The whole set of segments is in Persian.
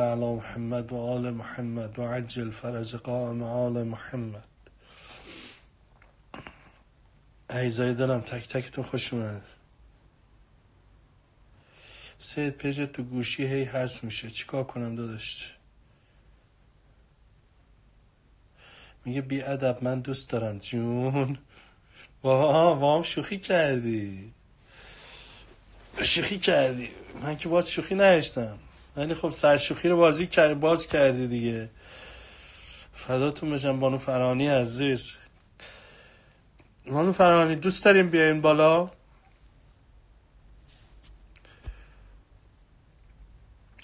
على محمد وآل محمد وعجل فرج قائم آل محمد ای دارم تک تو خوش اومد سید پیجه تو گوشی هی هست میشه چیکار کنم دادشت میگه بی ادب من دوست دارم جون وام وام شوخی کردی شوخی کردی من که باز شوخی نهشتم ولی خب سرشوخی رو بازی باز کردی دیگه فداتون بشم بانو فرانی عزیز بانو فرانی دوست داریم بیاین بالا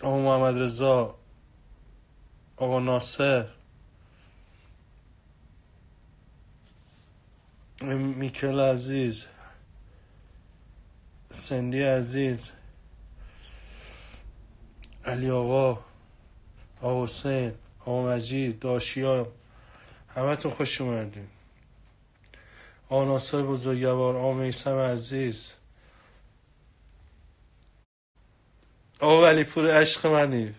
آقا محمد رضا آقا ناصر میکل عزیز سندی عزیز علی آقا آقا حسین آقا مجید همه همتون خوش اومدین آقا ناصر بزرگوار آقا میسم عزیز آقا ولی پور عشق منی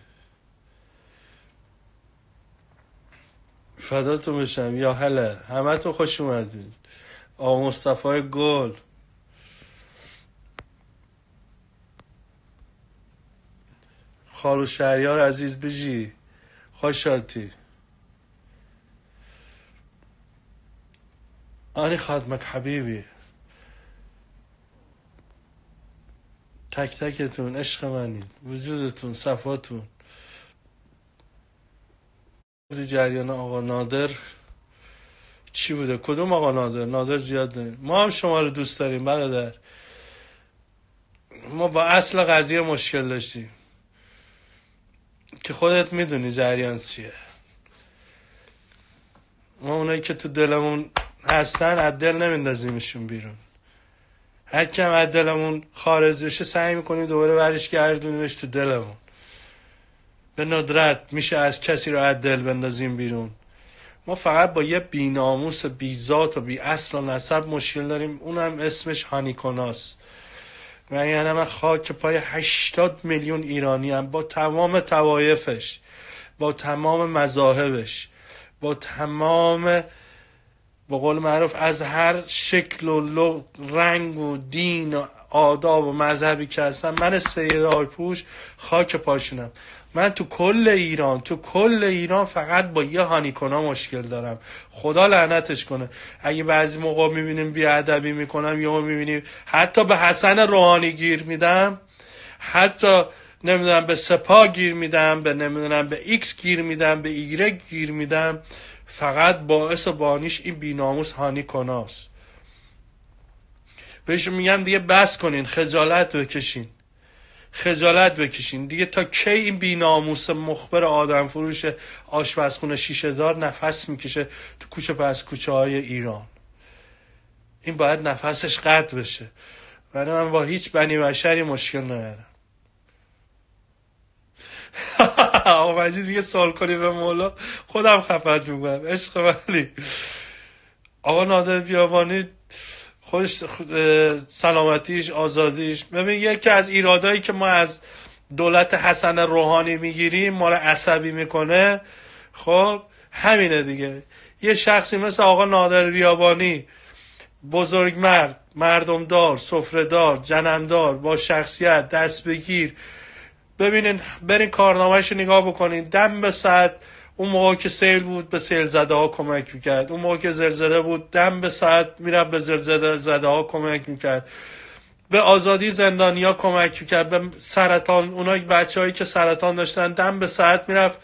فداتون بشم یا هله همتون خوش اومدین آقا مصطفی گل خالو شهریار عزیز بجی آتی آنی خادمک حبیبی تک تکتون عشق منین وجودتون صفاتون جریان آقا نادر چی بوده کدوم آقا نادر نادر زیاد نه ما هم شما رو دوست داریم برادر ما با اصل قضیه مشکل داشتیم که خودت میدونی جریان چیه ما اونایی که تو دلمون هستن از دل نمیندازیمشون بیرون هر کم از دلمون خارج بشه سعی میکنیم دوباره برش گردونیمش تو دلمون به ندرت میشه از کسی رو از دل بندازیم بیرون ما فقط با یه بیناموس بیزات و بی اصل و نسب مشکل داریم اونم اسمش هانیکوناست و یعنی من خاک پای 80 میلیون ایرانی هم با تمام توایفش با تمام مذاهبش با تمام با قول معروف از هر شکل و لغ رنگ و دین و آداب و مذهبی که هستم من سید پوش خاک پاشونم من تو کل ایران تو کل ایران فقط با یه هانیکونا مشکل دارم خدا لعنتش کنه اگه بعضی موقع میبینیم بیعدبی میکنم یا میبینیم حتی به حسن روحانی گیر میدم حتی نمیدونم به سپا گیر میدم به نمیدونم به ایکس گیر میدم به ایگرگ گیر میدم فقط باعث بانیش این بیناموس هانیکوناست بهش میگم دیگه بس کنین خجالت بکشین خجالت بکشین دیگه تا کی این بیناموس مخبر آدم فروش آشپزخونه شیشه دار نفس میکشه تو کوچه پس کوچه های ایران این باید نفسش قطع بشه ولی من با هیچ بنی بشری مشکل ندارم آقا مجید میگه سوال کنی به مولا خودم خفت میکنم عشق ولی آقا نادر بیابانی خودش سلامتیش آزادیش ببین یکی از ایرادایی که ما از دولت حسن روحانی میگیریم ما رو عصبی میکنه خب همینه دیگه یه شخصی مثل آقا نادر بیابانی بزرگ مرد مردمدار سفرهدار جنمدار با شخصیت دست بگیر ببینین برین کارنامهش نگاه بکنین دم به ساعت اون موقع که سیل بود به سیل زده ها کمک میکرد اون موقع که زلزله بود دم به ساعت میرفت به زلزله زده ها کمک میکرد به آزادی زندانیا کمک میکرد به سرطان اونا بچه هایی که سرطان داشتن دم به ساعت میرفت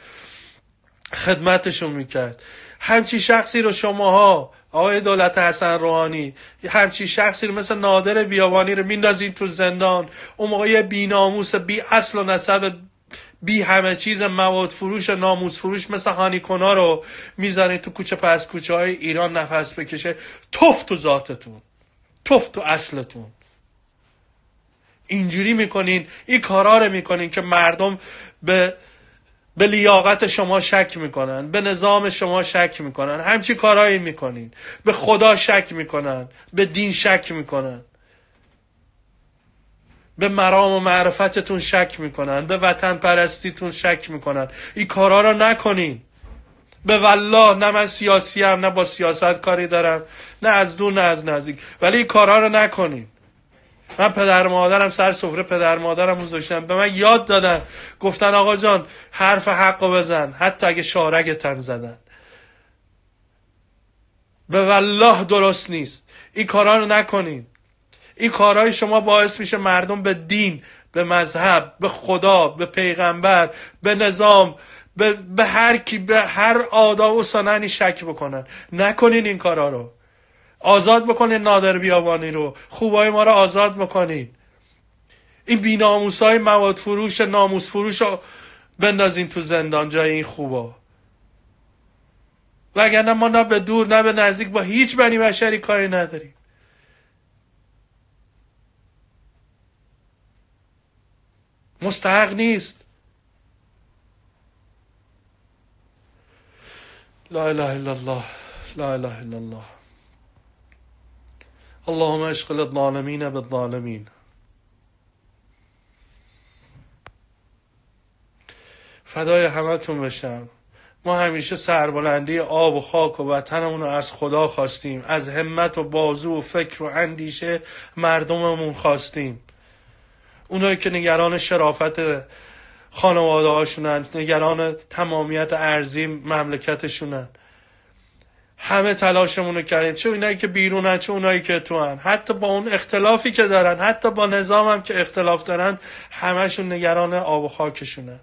خدمتشون میکرد همچی شخصی رو شماها آقای دولت حسن روحانی همچی شخصی رو مثل نادر بیابانی رو میندازین تو زندان اون موقع یه بیناموس بی اصل و نسب بی همه چیز مواد فروش و ناموز فروش مثل هانیکونا رو میزنه تو کوچه پس کوچه های ایران نفس بکشه توف تو ذاتتون توف تو اصلتون اینجوری میکنین این کارا رو میکنین که مردم به به لیاقت شما شک میکنن به نظام شما شک میکنن همچی کارایی میکنین به خدا شک میکنن به دین شک میکنن به مرام و معرفتتون شک میکنن به وطن پرستیتون شک میکنن این کارا رو نکنین به والله نه من سیاسی هم نه با سیاست کاری دارم نه از دو نه از نزدیک ولی این کارا رو نکنین من پدر مادرم سر سفره پدر مادرم گذاشتم به من یاد دادن گفتن آقا جان حرف حق بزن حتی اگه هم زدن به والله درست نیست این کارا رو نکنین این کارهای شما باعث میشه مردم به دین به مذهب به خدا به پیغمبر به نظام به, به هر کی به هر آداب و سننی شک بکنن نکنین این کارا رو آزاد بکنین نادر بیابانی رو خوبای ما رو آزاد بکنین این بیناموس های مواد فروش ناموس فروش رو بندازین تو زندان جای این خوبا وگرنه ما نه به دور نه به نزدیک با هیچ بنی بشری کاری نداریم مستحق نیست لا اله الا الله لا اله الا الله اللهم اشغل الظالمين بالظالمين فدای همتون بشم ما همیشه سربلندی آب و خاک و وطنمون از خدا خواستیم از همت و بازو و فکر و اندیشه مردممون خواستیم اونایی که نگران شرافت خانواده نگران تمامیت ارزی مملکتشونن همه تلاشمون رو کردیم چه اونایی که بیرونن چه اونایی که تو حتی با اون اختلافی که دارن حتی با نظام هم که اختلاف دارن همشون نگران آب و خاکشونن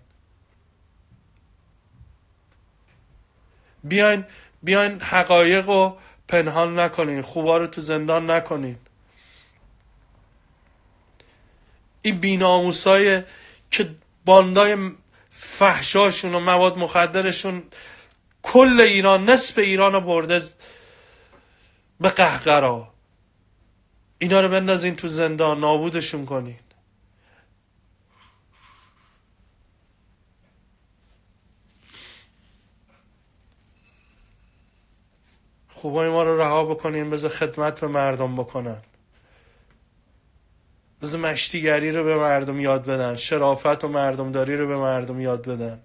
بیاین بیاین حقایق رو پنهان نکنین خوبا رو تو زندان نکنین این بیناموسای که باندای فحشاشون و مواد مخدرشون کل ایران نصف ایران رو برده به قهقرا اینا رو بندازین تو زندان نابودشون کنین خوبای ما رو رها بکنین بذار خدمت به مردم بکنن بذار مشتیگری رو به مردم یاد بدن شرافت و مردمداری رو به مردم یاد بدن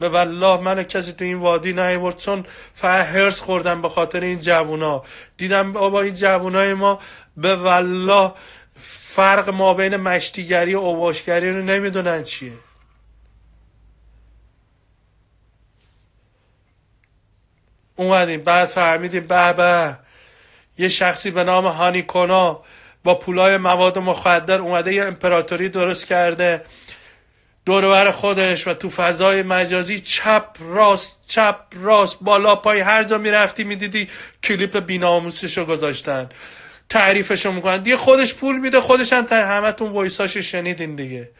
به والله من کسی تو این وادی برد چون فقط خوردم به خاطر این جوونا دیدم بابا این جوونای ما به والله فرق ما بین مشتیگری و اوباشگری رو نمیدونن چیه اومدیم بعد فهمیدیم به به یه شخصی به نام هانی با پولای مواد مخدر اومده یه امپراتوری درست کرده دورور خودش و تو فضای مجازی چپ راست چپ راست بالا پای هر جا میرفتی میدیدی کلیپ بیناموسش رو گذاشتن تعریفش رو میکنن دیگه خودش پول میده خودش هم تون ویساش شنیدین دیگه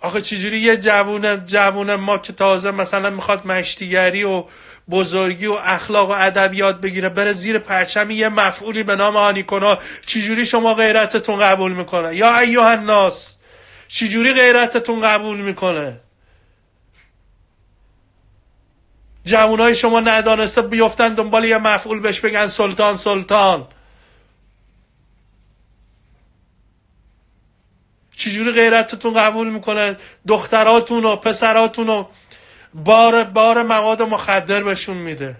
آخه چجوری یه جوون جوون ما که تازه مثلا میخواد مشتیگری و بزرگی و اخلاق و ادب یاد بگیره بره زیر پرچم یه مفعولی به نام آنیکونا چجوری شما غیرتتون قبول میکنه یا ایوه الناس چجوری غیرتتون قبول میکنه جوانای شما ندانسته بیفتن دنبال یه مفعول بهش بگن سلطان سلطان چجوری غیرتتون قبول میکنه دختراتون و پسراتون و بار بار مواد مخدر بهشون میده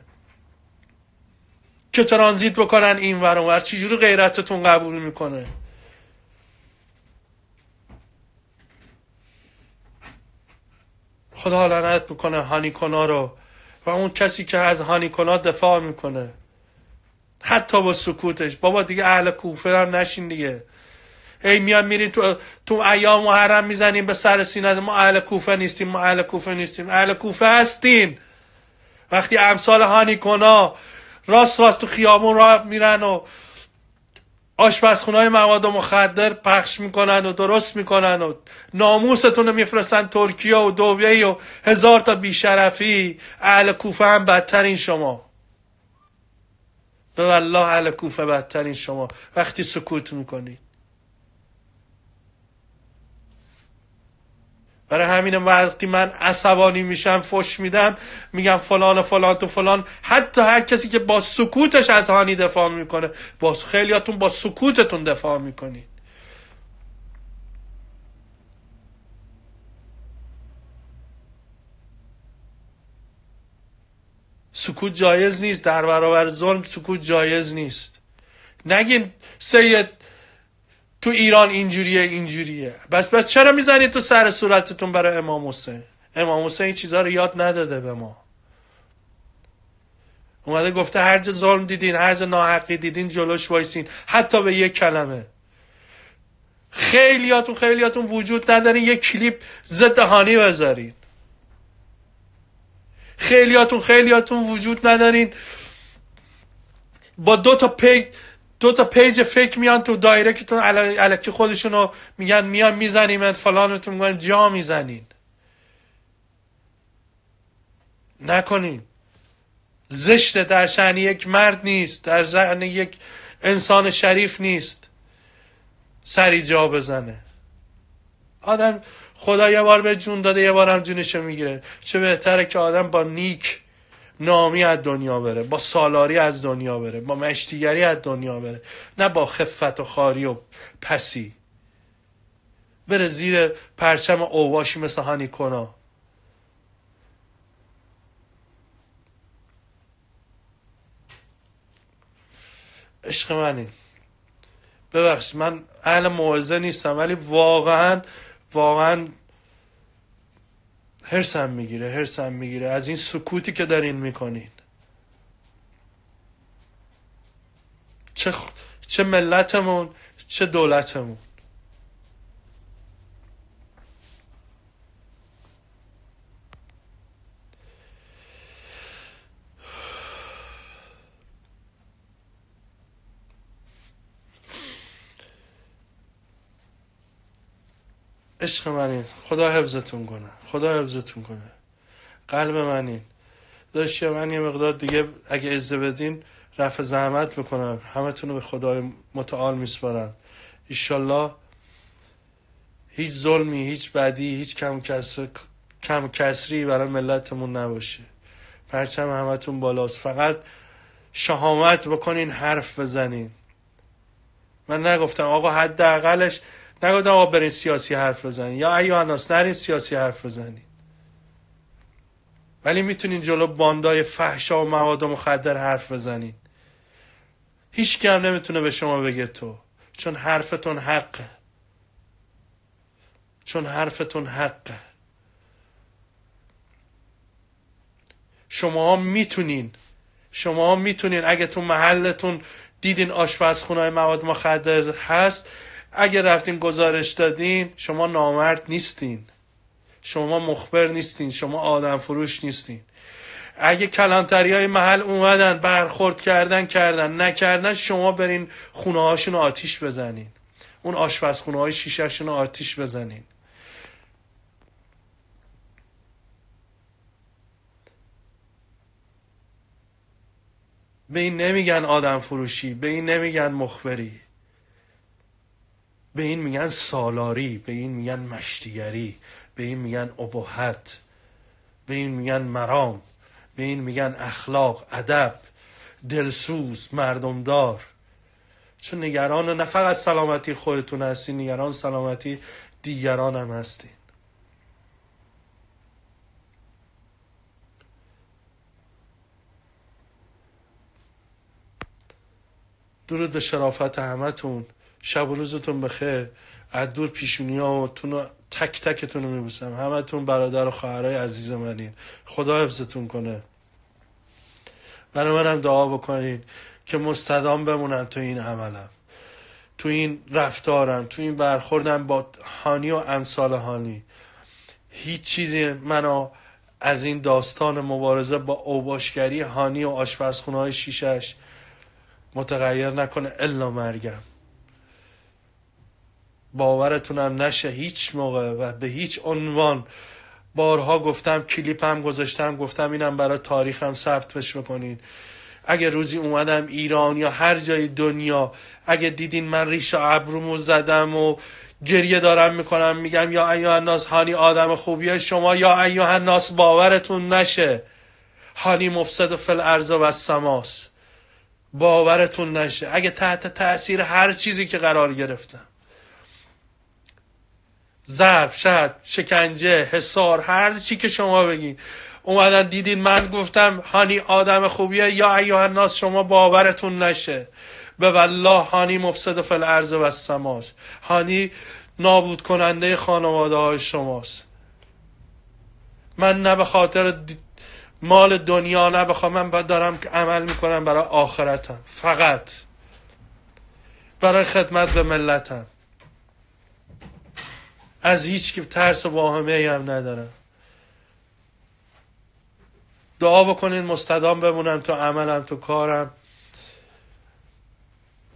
که ترانزیت بکنن این ور اونور چجوری غیرتتون قبول میکنه خدا لعنت میکنه هانیکونا رو و اون کسی که از هانیکونا دفاع میکنه حتی با سکوتش بابا دیگه اهل کوفه هم نشین دیگه ای میان میرین تو تو ایام محرم میزنیم به سر سینه ما اهل کوفه نیستیم ما اهل کوفه نیستیم اهل کوفه هستین وقتی امثال هانیکونا راست راست تو خیامون را میرن و آشپزخونه مواد و مخدر پخش میکنن و درست میکنن و ناموستون رو میفرستن ترکیه و دوبیه و هزار تا بیشرفی اهل کوفه هم بدترین شما به والله اهل کوفه بدترین شما وقتی سکوت میکنید برای همین وقتی من عصبانی میشم فش میدم میگم فلان و فلان تو فلان حتی هر کسی که با سکوتش از هانی دفاع میکنه با خیلیاتون با سکوتتون دفاع میکنید سکوت جایز نیست در برابر ظلم سکوت جایز نیست نگین سید تو ایران اینجوریه اینجوریه بس بس چرا میزنید تو سر صورتتون برای امام حسین امام حسین این چیزها رو یاد نداده به ما اومده گفته هر جا ظلم دیدین هر جا ناحقی دیدین جلوش وایسین حتی به یک کلمه خیلیاتون خیلیاتون وجود ندارین یه کلیپ ضد هانی بذارین خیلیاتون خیلیاتون وجود ندارین با دو تا پی دو تا پیج فکر میان تو دایرکتون علکی خودشونو میگن میان میزنیم فلانتون میگن جا میزنین نکنین زشته در شعنی یک مرد نیست در شعن یک انسان شریف نیست سری جا بزنه آدم خدا یه بار به جون داده یه بار هم جونشو میگیره چه بهتره که آدم با نیک نامی از دنیا بره با سالاری از دنیا بره با مشتیگری از دنیا بره نه با خفت و خاری و پسی بره زیر پرچم اوواشی مثل هانی کنا عشق منی ببخش من اهل موعظه نیستم ولی واقعا واقعا هرسم میگیره هرسم میگیره از این سکوتی که دارین میکنین چه, چه ملتمون چه دولتمون عشق این خدا حفظتون کنه خدا حفظتون کنه قلب منین داشت من یه مقدار دیگه اگه عزه بدین رفع زحمت میکنم همه رو به خدای متعال میسپارم ایشالله هیچ ظلمی هیچ بدی هیچ کم, کم کسری برای ملتمون نباشه پرچم همتون بالاست فقط شهامت بکنین حرف بزنین من نگفتم آقا حداقلش نگفتن آقا برین سیاسی حرف بزنین یا ایو اناس نرین سیاسی حرف بزنین ولی میتونین جلو باندای فحشا و مواد و مخدر حرف بزنین هیچ هم نمیتونه به شما بگه تو چون حرفتون حقه چون حرفتون حقه شما میتونین شما میتونین اگه تو محلتون دیدین آشپزخونه مواد مخدر هست اگه رفتین گزارش دادین شما نامرد نیستین شما مخبر نیستین شما آدم فروش نیستین اگه کلانتری های محل اومدن برخورد کردن کردن نکردن شما برین خونه هاشون آتیش بزنین اون آشپزخونه های شیشهشون آتیش بزنین به این نمیگن آدم فروشی به این نمیگن مخبری به این میگن سالاری به این میگن مشتیگری به این میگن ابهت به این میگن مرام به این میگن اخلاق ادب دلسوز مردمدار چون نگران نه فقط سلامتی خودتون هستین نگران سلامتی دیگران هم هستین درود به شرافت همتون شب و روزتون بخیر از دور پیشونی ها و تک تکتون رو میبوسم همتون برادر و خواهرای عزیز منین خدا حفظتون کنه برای منم دعا بکنین که مستدام بمونم تو این عملم تو این رفتارم تو این برخوردم با هانی و امثال هانی هیچ چیزی منو از این داستان مبارزه با اوباشگری هانی و آشپزخونه های شیشش متغیر نکنه الا مرگم باورتونم نشه هیچ موقع و به هیچ عنوان بارها گفتم کلیپم گذاشتم گفتم اینم برای تاریخم ثبت بش بکنین اگه روزی اومدم ایران یا هر جای دنیا اگه دیدین من ریش و ابرومو زدم و گریه دارم میکنم میگم یا ایو الناس هانی آدم خوبیه شما یا ایو الناس باورتون نشه هانی مفسد فل ارز و سماس باورتون نشه اگه تحت تاثیر هر چیزی که قرار گرفتم ضرب شد شکنجه حسار هر چی که شما بگین اومدن دیدین من گفتم هانی آدم خوبیه یا ایوه الناس شما باورتون نشه به والله هانی مفسد فل ارز و سماست هانی نابود کننده خانواده های شماست من نه به خاطر مال دنیا نه بخوام من باید دارم که عمل میکنم برای آخرتم فقط برای خدمت به ملتم از هیچ که ترس و واهمه هم ندارم. دعا بکنین مستدام بمونم تو عملم تو کارم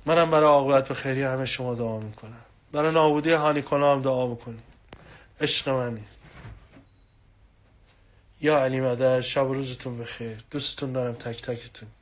منم برای آقایت و خیری همه شما دعا میکنم برای نابودی هانی هم دعا بکنین عشق منی یا علی مدر شب روزتون بخیر دوستتون دارم تک تکتون